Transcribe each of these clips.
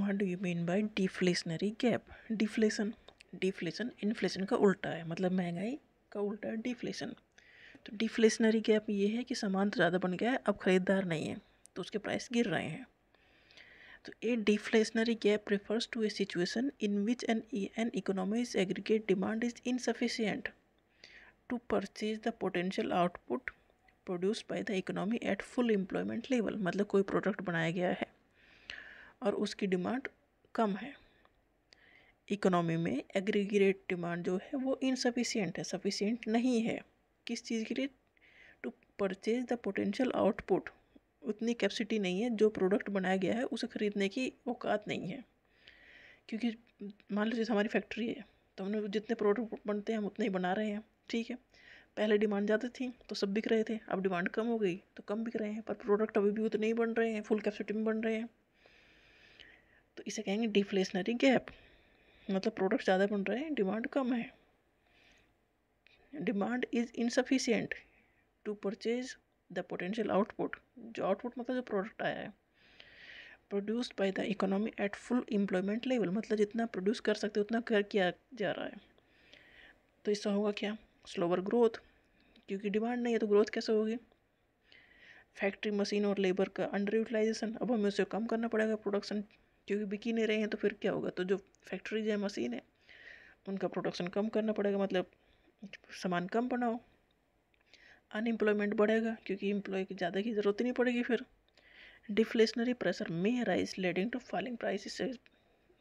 what do you mean by deflationary gap deflation deflation inflation का उल्टा है मतलब महंगाई का उल्टा है डिफ्लेशन तो डिफ्लेशनरी गैप ये है कि सामान तो ज़्यादा बन गया है अब ख़रीदार नहीं है तो उसके प्राइस गिर रहे हैं तो a deflationary gap refers to a situation in which an an economy aggregate demand is insufficient to purchase the potential output produce by the economy at full employment level मतलब कोई प्रोडक्ट बनाया गया है और उसकी डिमांड कम है economy में एग्रीगेट डिमांड जो है वो इनसफिशियंट है सफिशियंट नहीं है किस चीज़ के लिए to purchase the potential output उतनी कैपेसिटी नहीं है जो प्रोडक्ट बनाया गया है उसे ख़रीदने की औकात नहीं है क्योंकि मान लो जैसे हमारी फैक्ट्री है तो हमने जितने प्रोडक्ट बनते हैं हम उतने ही बना रहे हैं ठीक है पहले डिमांड ज़्यादा थी तो सब बिक रहे थे अब डिमांड कम हो गई तो कम बिक रहे हैं पर प्रोडक्ट अभी भी उतने ही बन रहे हैं फुल कैपेसिटी में बन रहे हैं तो इसे कहेंगे डिफ्लेशनरी गैप मतलब प्रोडक्ट ज़्यादा बन रहे हैं डिमांड कम है demand is insufficient to purchase the potential output जो आउटपुट मतलब जो प्रोडक्ट आया है produced by the economy at full employment level मतलब जितना प्रोड्यूस कर सकते उतना कर किया जा रहा है तो इससे होगा क्या स्लोअर ग्रोथ क्योंकि डिमांड नहीं है तो ग्रोथ कैसे होगी फैक्ट्री मशीन और लेबर का अंडर यूटिलाइजेशन अब हमें उसे कम करना पड़ेगा प्रोडक्शन क्योंकि बिकी नहीं रहे हैं तो फिर क्या होगा तो जो फैक्ट्रीज है मशीन है उनका प्रोडक्शन कम करना पड़ेगा मतलब सामान कम बनाओ अनएम्प्लॉयमेंट बढ़ेगा क्योंकि एम्प्लॉय की ज़्यादा की ज़रूरत नहीं पड़ेगी फिर डिफ्लेशनरी प्रेशर में rise leading to falling price से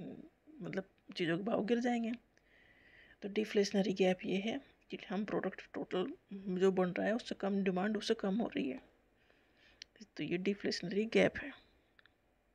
मतलब चीज़ों के भाव गिर जाएंगे तो डिफ्लेशनरी गैप ये है कि हम प्रोडक्ट टोटल जो बन रहा है उससे कम डिमांड उससे कम हो रही है तो ये डिफ्लेशनरी गैप है